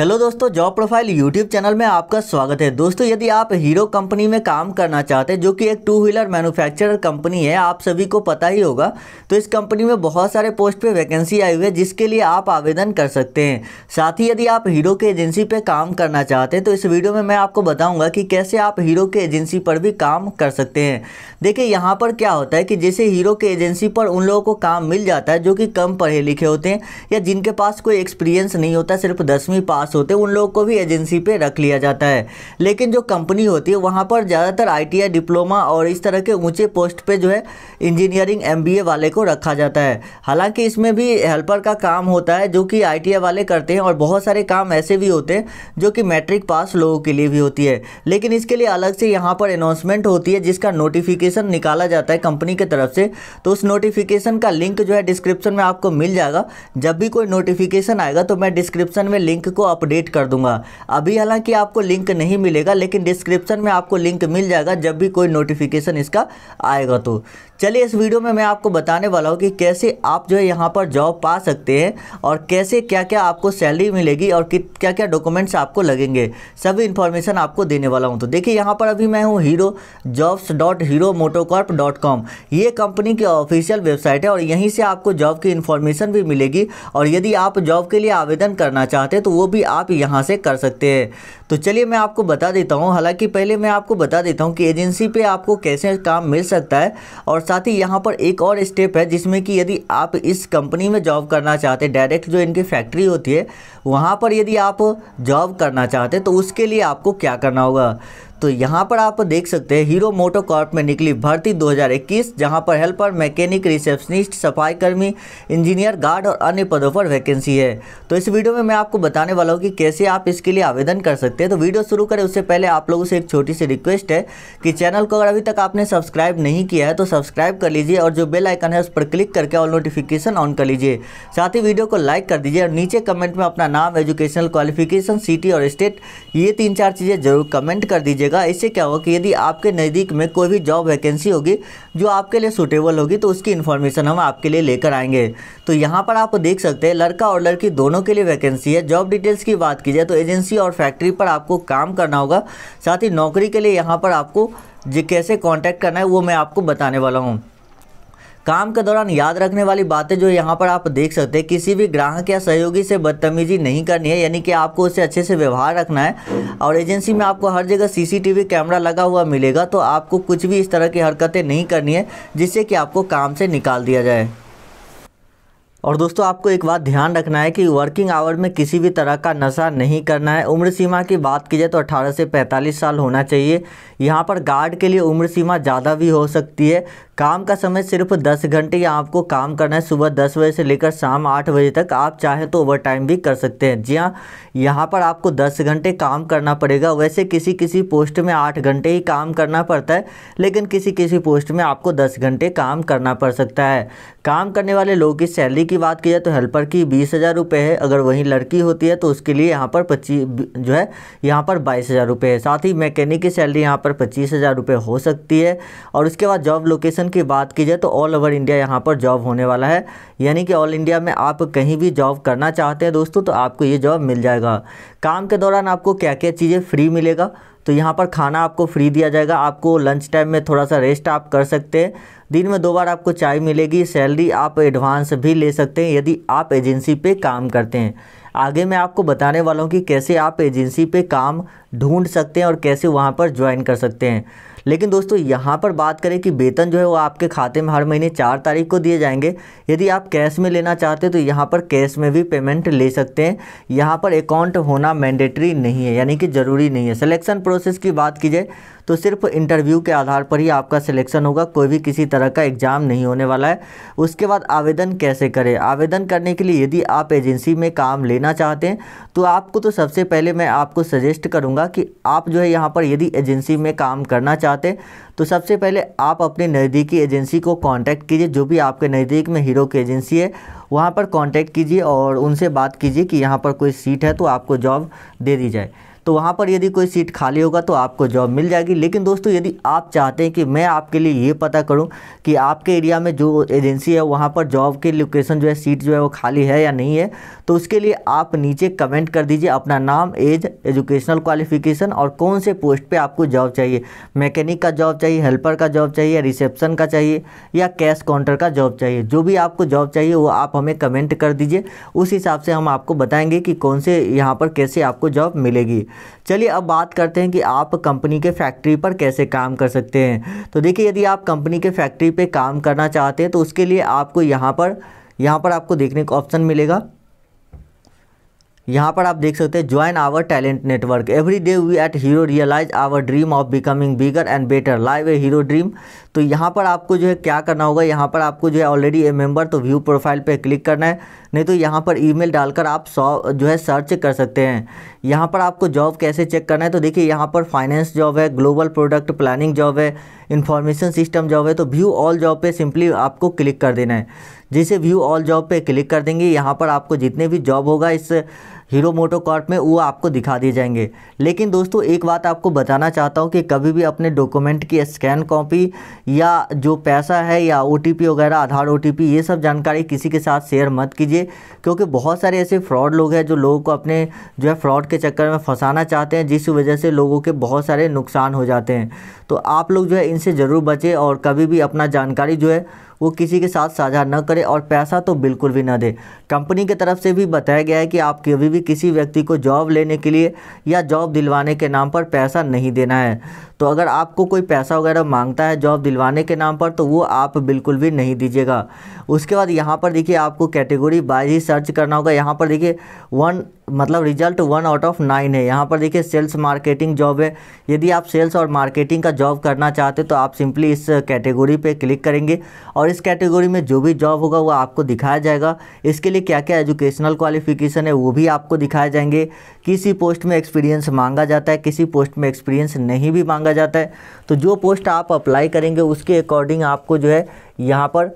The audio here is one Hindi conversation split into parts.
हेलो दोस्तों जॉब प्रोफाइल यूट्यूब चैनल में आपका स्वागत है दोस्तों यदि आप हीरो कंपनी में काम करना चाहते हैं जो कि एक टू व्हीलर मैन्युफैक्चरर कंपनी है आप सभी को पता ही होगा तो इस कंपनी में बहुत सारे पोस्ट पे वैकेंसी आई हुई है जिसके लिए आप आवेदन कर सकते हैं साथ ही यदि आप हीरो के एजेंसी पर काम करना चाहते हैं तो इस वीडियो में मैं आपको बताऊँगा कि कैसे आप हीरो के एजेंसी पर भी काम कर सकते हैं देखिए यहाँ पर क्या होता है कि जैसे हीरो के एजेंसी पर उन लोगों को काम मिल जाता है जो कि कम पढ़े लिखे होते हैं या जिनके पास कोई एक्सपीरियंस नहीं होता सिर्फ दसवीं पास पास होते हैं उन लोगों को भी एजेंसी पे रख लिया जाता है लेकिन जो कंपनी होती है वहाँ पर ज़्यादातर आई डिप्लोमा और इस तरह के ऊँचे पोस्ट पर जो है इंजीनियरिंग एम वाले को रखा जाता है हालाँकि इसमें भी हेल्पर का काम होता है जो कि आई वाले करते हैं और बहुत सारे काम ऐसे भी होते हैं जो कि मैट्रिक पास लोगों के लिए भी होती है लेकिन इसके लिए अलग से यहाँ पर अनाउंसमेंट होती है जिसका नोटिफिकेशन निकाला जाता है कंपनी की तरफ से तो उस नोटिफिकेशन का लिंक जो है डिस्क्रिप्शन में आपको मिल जाएगा जब भी कोई नोटिफिकेशन आएगा तो मैं डिस्क्रिप्शन में लिंक को अपडेट कर दूंगा अभी हालांकि आपको लिंक नहीं मिलेगा लेकिन डिस्क्रिप्शन में आपको लिंक मिल जाएगा जब भी कोई नोटिफिकेशन इसका आएगा तो चलिए इस वीडियो में मैं आपको बताने वाला हूँ कि कैसे आप जो है यहाँ पर जॉब पा सकते हैं और कैसे क्या क्या आपको सैलरी मिलेगी और क्या क्या डॉक्यूमेंट्स आपको लगेंगे सभी इन्फॉर्मेशन आपको देने वाला हूँ तो देखिए यहाँ पर अभी मैं हूँ Hero jobs dot Hero MotoCorp dot com ये कंपनी की ऑफिशियल वेबसाइट है और यहीं से आपको जॉब की इन्फॉर्मेशन भी मिलेगी और यदि आप जॉब के लिए आवेदन करना चाहते हैं तो वो भी भी आप यहाँ से कर सकते हैं तो चलिए मैं आपको बता देता हूँ हालांकि पहले मैं आपको बता देता हूँ कि एजेंसी पे आपको कैसे काम मिल सकता है और साथ ही यहाँ पर एक और स्टेप है जिसमें कि यदि आप इस कंपनी में जॉब करना चाहते हैं डायरेक्ट जो इनकी फैक्ट्री होती है वहाँ पर यदि आप जॉब करना चाहते हैं तो उसके लिए आपको क्या करना होगा तो यहाँ पर आप देख सकते हैं हीरो मोटो कॉर्प में निकली भर्ती 2021 जहाँ पर हेल्पर मैकेनिक रिसेप्शनिस्ट सफाई कर्मी इंजीनियर गार्ड और अन्य पदों पर वैकेंसी है तो इस वीडियो में मैं आपको बताने वाला हूँ कि कैसे आप इसके लिए आवेदन कर सकते सकते हैं तो वीडियो शुरू करें उससे पहले आप लोगों से एक छोटी सी रिक्वेस्ट है कि चैनल को अगर अभी तक आपने सब्सक्राइब नहीं किया है तो सब्सक्राइब कर लीजिए और जो बेल आइकन है उस पर क्लिक करके ऑल नोटिफिकेशन ऑन कर लीजिए साथ ही वीडियो को लाइक कर दीजिए और नीचे कमेंट में अपना नाम एजुकेशनल क्वालिफिकेशन सिटी और स्टेट ये तीन चार चीज़ें जरूर कमेंट कर दीजिएगा इससे क्या होगा कि यदि आपके नज़दीक में कोई भी जॉब वैकेंसी होगी जो आपके लिए सुटेबल होगी तो उसकी इन्फॉर्मेशन हम आपके लिए लेकर आएंगे तो यहाँ पर आप देख सकते हैं लड़का और लड़की दोनों के लिए वैकेंसी है जॉब डिटेल्स की बात की जाए तो एजेंसी और फैक्ट्री पर आपको काम करना होगा साथ ही नौकरी के लिए यहाँ पर आपको जी कैसे कॉन्टैक्ट करना है वो मैं आपको बताने वाला हूँ काम के दौरान याद रखने वाली बातें जो यहाँ पर आप देख सकते हैं किसी भी ग्राहक या सहयोगी से बदतमीजी नहीं करनी है यानी कि आपको उसे अच्छे से व्यवहार रखना है और एजेंसी में आपको हर जगह सीसीटीवी कैमरा लगा हुआ मिलेगा तो आपको कुछ भी इस तरह की हरकतें नहीं करनी है जिससे कि आपको काम से निकाल दिया जाए और दोस्तों आपको एक बात ध्यान रखना है कि वर्किंग आवर में किसी भी तरह का नशा नहीं करना है उम्र सीमा की बात की जाए तो 18 से 45 साल होना चाहिए यहाँ पर गार्ड के लिए उम्र सीमा ज़्यादा भी हो सकती है काम का समय सिर्फ 10 घंटे या आपको काम करना है सुबह 10 बजे से लेकर शाम 8 बजे तक आप चाहें तो ओवर टाइम भी कर सकते हैं जी हाँ यहाँ पर आपको 10 घंटे काम करना पड़ेगा वैसे किसी किसी पोस्ट में 8 घंटे ही काम करना पड़ता है लेकिन किसी किसी पोस्ट में आपको 10 घंटे काम करना पड़ सकता है काम करने वाले लोगों की सैलरी की बात की जाए तो हेल्पर की बीस हज़ार रुपये है अगर वहीं लड़की होती है तो उसके लिए यहाँ पर पच्चीस जो है यहाँ पर बाईस हज़ार रुपये है साथ ही मैकेनिक की सैलरी यहाँ पर पच्चीस हज़ार रुपये हो सकती है और उसके बाद जॉब लोकेशन की बात की जाए तो ऑल ओवर इंडिया यहाँ पर जॉब होने वाला है यानी कि ऑल इंडिया में आप कहीं भी जॉब करना चाहते हैं दोस्तों तो आपको ये जॉब मिल जाएगा काम के दौरान आपको क्या क्या चीज़ें फ्री मिलेगा तो यहाँ पर खाना आपको फ्री दिया जाएगा आपको लंच टाइम में थोड़ा सा रेस्ट आप कर सकते हैं दिन में दो बार आपको चाय मिलेगी सैलरी आप एडवांस भी ले सकते हैं यदि आप एजेंसी पे काम करते हैं आगे मैं आपको बताने वाला हूँ कि कैसे आप एजेंसी पे काम ढूंढ सकते हैं और कैसे वहाँ पर ज्वाइन कर सकते हैं लेकिन दोस्तों यहाँ पर बात करें कि वेतन जो है वो आपके खाते में हर महीने चार तारीख को दिए जाएंगे यदि आप कैश में लेना चाहते हैं तो यहाँ पर कैश में भी पेमेंट ले सकते हैं यहाँ पर अकाउंट होना मैंडेटरी नहीं है यानी कि ज़रूरी नहीं है सिलेक्शन प्रोसेस की बात की जाए तो सिर्फ इंटरव्यू के आधार पर ही आपका सिलेक्शन होगा कोई भी किसी तरह का एग्ज़ाम नहीं होने वाला है उसके बाद आवेदन कैसे करें आवेदन करने के लिए यदि आप एजेंसी में काम लेना चाहते हैं तो आपको तो सबसे पहले मैं आपको सजेस्ट करूँगा कि आप जो है यहाँ पर यदि एजेंसी में काम करना चाहते चाहते तो सबसे पहले आप अपने नज़दीकी एजेंसी को कांटेक्ट कीजिए जो भी आपके नज़दीक में हीरो की एजेंसी है वहाँ पर कांटेक्ट कीजिए और उनसे बात कीजिए कि यहाँ पर कोई सीट है तो आपको जॉब दे दी जाए तो वहाँ पर यदि कोई सीट खाली होगा तो आपको जॉब मिल जाएगी लेकिन दोस्तों यदि आप चाहते हैं कि मैं आपके लिए ये पता करूँ कि आपके एरिया में जो एजेंसी है वहाँ पर जॉब के लोकेशन जो है सीट जो है वो खाली है या नहीं है तो उसके लिए आप नीचे कमेंट कर दीजिए अपना नाम एज एजुकेशनल क्वालिफिकेशन और कौन से पोस्ट पर आपको जॉब चाहिए मैकेनिक का जॉब चाहिए हेल्पर का जॉब चाहिए रिसेप्शन का चाहिए या कैश काउंटर का जॉब चाहिए जो भी आपको जॉब चाहिए वो आप हमें कमेंट कर दीजिए उस हिसाब से हम आपको बताएंगे कि कौन से यहाँ पर कैसे आपको जॉब मिलेगी चलिए अब बात करते हैं कि आप कंपनी के फैक्ट्री पर कैसे काम कर सकते हैं तो देखिए यदि आप कंपनी के फैक्ट्री पर काम करना चाहते हैं तो उसके लिए आपको यहाँ पर यहाँ पर आपको देखने का ऑप्शन मिलेगा यहाँ पर आप देख सकते हैं join our talent network every day we at Hero realise our dream of becoming bigger and better live a Hero dream तो यहाँ पर आपको जो है क्या करना होगा यहाँ पर आपको जो है ऑलरेडी ए मेंबर तो व्यू प्रोफाइल पे क्लिक करना है नहीं तो यहाँ पर ईमेल डालकर आप सॉ जो है सर्च कर सकते हैं यहाँ पर आपको जॉब कैसे चेक करना है तो देखिए यहाँ पर फाइनेंस जॉब है ग्लोबल प्रोडक्ट प्लानिंग जॉब है इन्फॉर्मेशन सिस्टम जॉब है तो व्यू ऑल जॉब पे सिंपली आपको क्लिक कर देना है जैसे व्यू ऑल जॉब पे क्लिक कर देंगे यहाँ पर आपको जितने भी जॉब होगा इस हीरो मोटो कार्ट में वो आपको दिखा दिए जाएंगे लेकिन दोस्तों एक बात आपको बताना चाहता हूँ कि कभी भी अपने डॉक्यूमेंट की स्कैन कॉपी या जो पैसा है या ओ वगैरह आधार ओ ये सब जानकारी किसी के साथ शेयर मत कीजिए क्योंकि बहुत सारे ऐसे फ्रॉड लोग हैं जो लोगों को अपने जो है फ्रॉड के चक्कर में फंसाना चाहते हैं जिस वजह से लोगों के बहुत सारे नुकसान हो जाते हैं तो आप लोग जो है इनसे ज़रूर बचें और कभी भी अपना जानकारी जो है वो किसी के साथ साझा न करें और पैसा तो बिल्कुल भी न दे कंपनी की तरफ से भी बताया गया है कि आप कभी भी किसी व्यक्ति को जॉब लेने के लिए या जॉब दिलवाने के नाम पर पैसा नहीं देना है तो अगर आपको कोई पैसा वगैरह मांगता है जॉब दिलवाने के नाम पर तो वो आप बिल्कुल भी नहीं दीजिएगा उसके बाद यहाँ पर देखिए आपको कैटेगरी बाइज ही सर्च करना होगा यहाँ पर देखिए वन मतलब result one out of nine है यहाँ पर देखिए सेल्स मार्केटिंग जॉब है यदि आप सेल्स और मार्केटिंग का जॉब करना चाहते तो आप सिंपली इस कैटेगरी पर क्लिक करेंगे और और इस कैटेगरी में जो भी जॉब होगा वो आपको दिखाया जाएगा इसके लिए क्या क्या एजुकेशनल क्वालिफिकेशन है वो भी आपको दिखाए जाएंगे किसी पोस्ट में एक्सपीरियंस मांगा जाता है किसी पोस्ट में एक्सपीरियंस नहीं भी मांगा जाता है तो जो पोस्ट आप अप्लाई करेंगे उसके अकॉर्डिंग आपको जो है यहाँ पर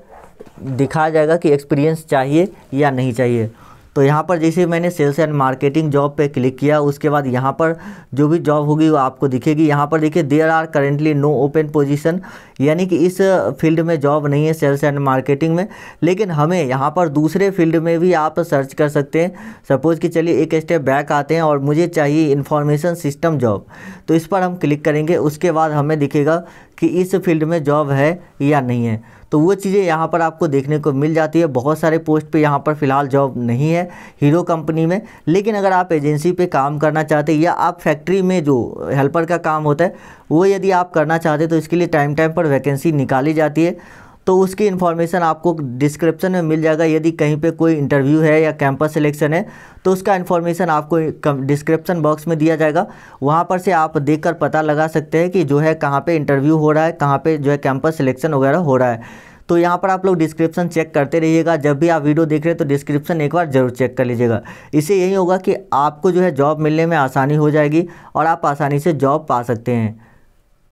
दिखाया जाएगा कि एक्सपीरियंस चाहिए या नहीं चाहिए तो यहाँ पर जैसे मैंने सेल्स एंड मार्केटिंग जॉब पे क्लिक किया उसके बाद यहाँ पर जो भी जॉब होगी वो आपको दिखेगी यहाँ पर देखिए there are currently no open position यानी कि इस फील्ड में जॉब नहीं है सेल्स एंड मार्केटिंग में लेकिन हमें यहाँ पर दूसरे फील्ड में भी आप सर्च कर सकते हैं सपोज़ कि चलिए एक स्टेप बैक आते हैं और मुझे चाहिए इन्फॉर्मेशन सिस्टम जॉब तो इस पर हम क्लिक करेंगे उसके बाद हमें दिखेगा कि इस फील्ड में जॉब है या नहीं है तो वो चीज़ें यहाँ पर आपको देखने को मिल जाती है बहुत सारे पोस्ट पे यहाँ पर फ़िलहाल जॉब नहीं है हीरो कंपनी में लेकिन अगर आप एजेंसी पे काम करना चाहते या आप फैक्ट्री में जो हेल्पर का काम होता है वो यदि आप करना चाहते तो इसके लिए टाइम टाइम पर वैकेंसी निकाली जाती है तो उसकी इन्फॉर्मेशन आपको डिस्क्रिप्शन में मिल जाएगा यदि कहीं पे कोई इंटरव्यू है या कैंपस सिलेक्शन है तो उसका इन्फॉर्मेशन आपको डिस्क्रिप्शन बॉक्स में दिया जाएगा वहाँ पर से आप देख कर पता लगा सकते हैं कि जो है कहाँ पर इंटरव्यू हो रहा है कहाँ पर जो है कैंपस सिलेक्शन वगैरह हो रहा है तो यहाँ पर आप लोग डिस्क्रिप्शन चेक करते रहिएगा जब भी आप वीडियो देख रहे हैं तो डिस्क्रिप्शन एक बार जरूर चेक कर लीजिएगा इससे यही होगा कि आपको जो है जॉब मिलने में आसानी हो जाएगी और आप आसानी से जॉब पा सकते हैं